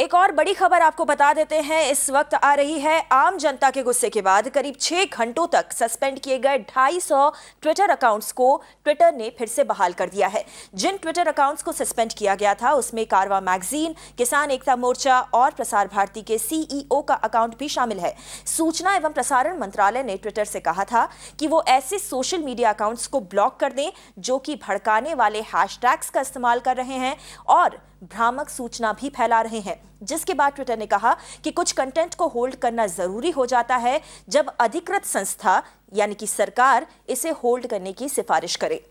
एक और बड़ी खबर आपको बता देते हैं इस वक्त आ रही है आम जनता के गुस्से के बाद करीब छह घंटों तक सस्पेंड किए गए 250 ट्विटर अकाउंट्स को ट्विटर ने फिर से बहाल कर दिया है जिन ट्विटर अकाउंट्स को सस्पेंड किया गया था उसमें कारवा मैगजीन किसान एकता मोर्चा और प्रसार भारती के सीईओ e का अकाउंट भी शामिल है सूचना एवं प्रसारण मंत्रालय ने ट्विटर से कहा था कि वो ऐसे सोशल मीडिया अकाउंट्स को ब्लॉक कर दें जो कि भड़काने वाले हैश का इस्तेमाल कर रहे हैं और भ्रामक सूचना भी फैला रहे हैं जिसके बाद ट्विटर ने कहा कि कुछ कंटेंट को होल्ड करना जरूरी हो जाता है जब अधिकृत संस्था यानी कि सरकार इसे होल्ड करने की सिफारिश करे